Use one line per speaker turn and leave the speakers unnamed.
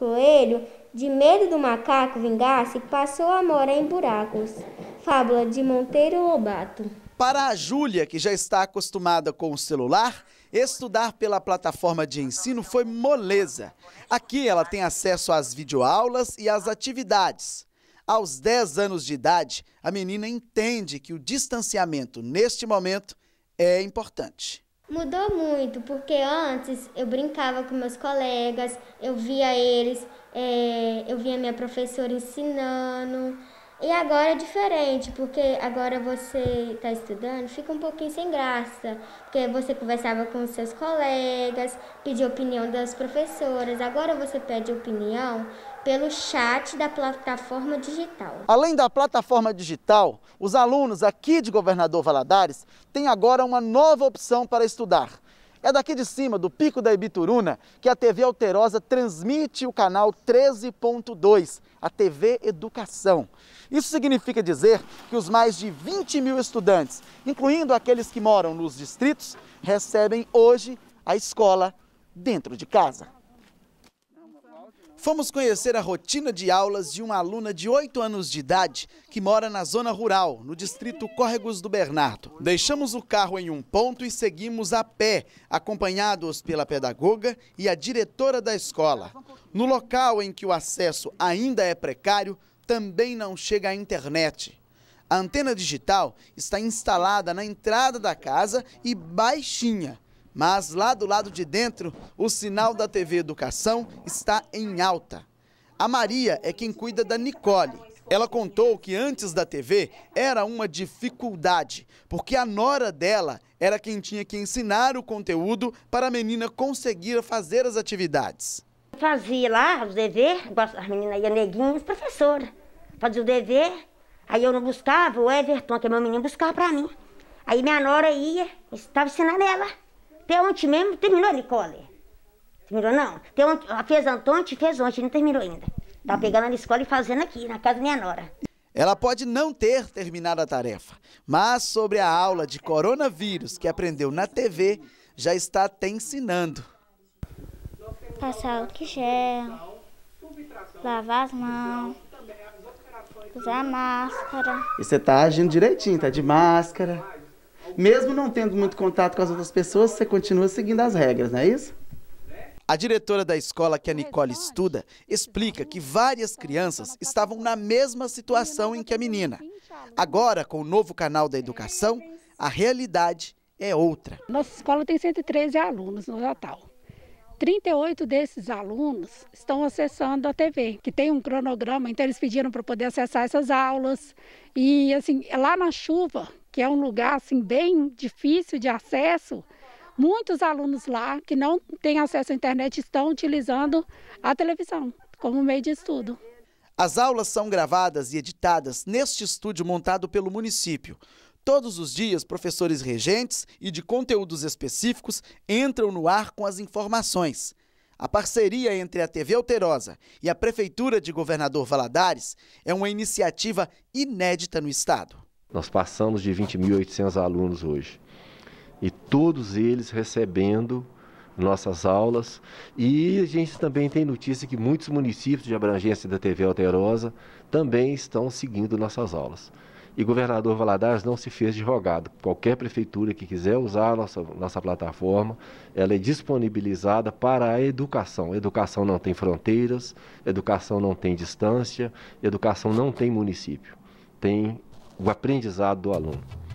coelho, de medo do macaco vingar-se, passou a morar em buracos. Fábula de Monteiro Lobato.
Para a Júlia, que já está acostumada com o celular, estudar pela plataforma de ensino foi moleza. Aqui ela tem acesso às videoaulas e às atividades. Aos 10 anos de idade, a menina entende que o distanciamento, neste momento, é importante.
Mudou muito, porque antes eu brincava com meus colegas, eu via eles, é, eu via minha professora ensinando. E agora é diferente, porque agora você está estudando, fica um pouquinho sem graça, porque você conversava com seus colegas, pedia opinião das professoras, agora você pede opinião pelo chat da plataforma digital.
Além da plataforma digital, os alunos aqui de Governador Valadares têm agora uma nova opção para estudar. É daqui de cima, do Pico da Ibituruna, que a TV Alterosa transmite o canal 13.2, a TV Educação. Isso significa dizer que os mais de 20 mil estudantes, incluindo aqueles que moram nos distritos, recebem hoje a escola dentro de casa. Fomos conhecer a rotina de aulas de uma aluna de 8 anos de idade que mora na zona rural, no distrito Córregos do Bernardo. Deixamos o carro em um ponto e seguimos a pé, acompanhados pela pedagoga e a diretora da escola. No local em que o acesso ainda é precário, também não chega a internet. A antena digital está instalada na entrada da casa e baixinha. Mas lá do lado de dentro, o sinal da TV Educação está em alta. A Maria é quem cuida da Nicole. Ela contou que antes da TV era uma dificuldade, porque a nora dela era quem tinha que ensinar o conteúdo para a menina conseguir fazer as atividades.
Fazia lá os deveres, as meninas iam neguinhas, professora. Fazia o dever, aí eu não buscava, o Everton, que é meu menino, buscava para mim. Aí minha nora ia, estava ensinando ela. Até ontem mesmo terminou a Nicole. Terminou não. Até ontem, fez ontem, fez ontem, não terminou ainda. Tá pegando na escola e fazendo aqui, na casa da minha nora.
Ela pode não ter terminado a tarefa, mas sobre a aula de coronavírus que aprendeu na TV, já está até ensinando.
Passar tá o que gel, lavar as mãos, usar máscara.
E você está agindo direitinho, tá de máscara mesmo não tendo muito contato com as outras pessoas, você continua seguindo as regras, não é isso? A diretora da escola que a Nicole estuda explica que várias crianças estavam na mesma situação em que a menina. Agora, com o novo canal da educação, a realidade é outra. Nossa escola
tem 113 alunos no Natal. 38 desses alunos estão acessando a TV, que tem um cronograma, então eles pediram para poder acessar essas aulas. E assim, lá na chuva, que é um lugar assim bem difícil de acesso, muitos alunos lá que não têm acesso à internet estão utilizando a televisão como meio de estudo.
As aulas são gravadas e editadas neste estúdio montado pelo município. Todos os dias, professores regentes e de conteúdos específicos entram no ar com as informações. A parceria entre a TV Alterosa e a Prefeitura de Governador Valadares é uma iniciativa inédita no
estado. Nós passamos de 20.800 alunos hoje. E todos eles recebendo nossas aulas. E a gente também tem notícia que muitos municípios de abrangência da TV Alterosa também estão seguindo nossas aulas. E governador Valadares não se fez de rogado. Qualquer prefeitura que quiser usar a nossa, nossa plataforma, ela é disponibilizada para a educação. educação não tem fronteiras, educação não tem distância, educação não tem município. Tem o aprendizado do aluno.